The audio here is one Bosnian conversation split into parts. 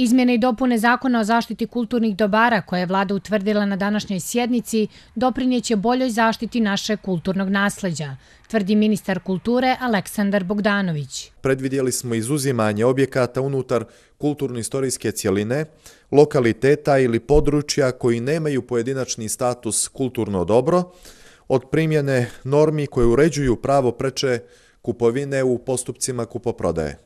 Izmjene i dopune zakona o zaštiti kulturnih dobara koje je vlada utvrdila na današnjoj sjednici doprinjeće boljoj zaštiti naše kulturnog nasledja, tvrdi ministar kulture Aleksandar Bogdanović. Predvidjeli smo izuzimanje objekata unutar kulturno-istorijske cijeline, lokaliteta ili područja koji nemaju pojedinačni status kulturno dobro, od primjene normi koje uređuju pravo preče kupovine u postupcima kupoprodaje.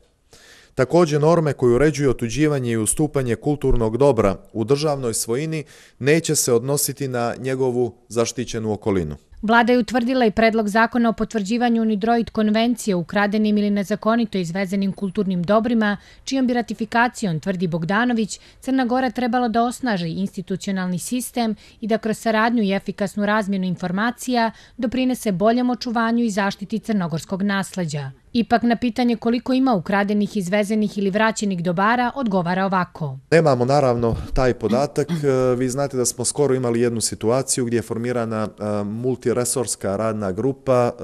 Također norme koje uređuju otuđivanje i ustupanje kulturnog dobra u državnoj svojini neće se odnositi na njegovu zaštićenu okolinu. Vlada je utvrdila i predlog zakona o potvrđivanju Unidroid konvencije ukradenim ili nezakonito izvezenim kulturnim dobrima, čijom bi ratifikacijom, tvrdi Bogdanović, Crna Gora trebalo da osnaži institucionalni sistem i da kroz saradnju i efikasnu razmjenu informacija doprinese boljem očuvanju i zaštiti crnogorskog nasledja. Ipak na pitanje koliko ima ukradenih, izvezenih ili vraćenih dobara odgovara ovako. Nemamo naravno taj podatak. E, vi znate da smo skoro imali jednu situaciju gdje je formirana e, multiresorska radna grupa e,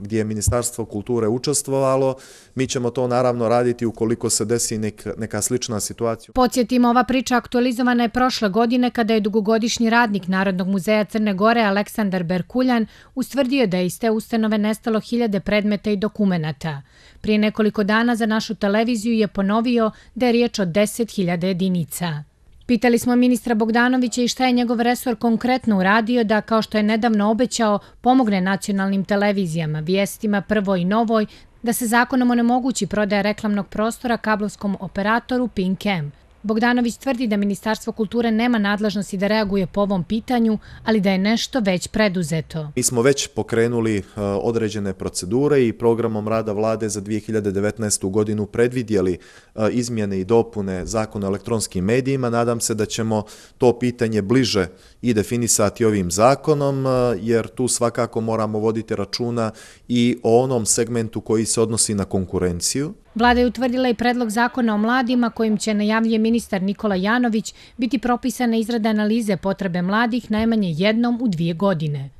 gdje je Ministarstvo kulture učestvovalo. Mi ćemo to naravno raditi ukoliko se desi neka slična situacija. Podsjetimo, ova priča aktualizovana je prošle godine kada je dugogodišnji radnik Narodnog muzeja Crne Gore Aleksandar Berkuljan ustvrdio da je iz te ustanove nestalo hiljade predmeta i dokumenta novca. Prije nekoliko dana za našu televiziju je ponovio da je riječ o 10.000 jedinica. Pitali smo ministra Bogdanovića i šta je njegov resor konkretno uradio da, kao što je nedavno obećao, pomogne nacionalnim televizijama, vijestima prvoj i novoj, da se zakonom onemogući prodaja reklamnog prostora kablovskom operatoru Pinkem. Bogdanović tvrdi da Ministarstvo kulture nema nadležnosti da reaguje po ovom pitanju, ali da je nešto već preduzeto. Mi smo već pokrenuli e, određene procedure i programom rada vlade za 2019. godinu predvidjeli e, izmjene i dopune zakona o elektronskim medijima. Nadam se da ćemo to pitanje bliže i definisati ovim zakonom, e, jer tu svakako moramo voditi računa i o onom segmentu koji se odnosi na konkurenciju. Vlada je utvrdila i predlog zakona o mladima kojim će, najavljuje ministar Nikola Janović, biti propisana izrada analize potrebe mladih najmanje jednom u dvije godine.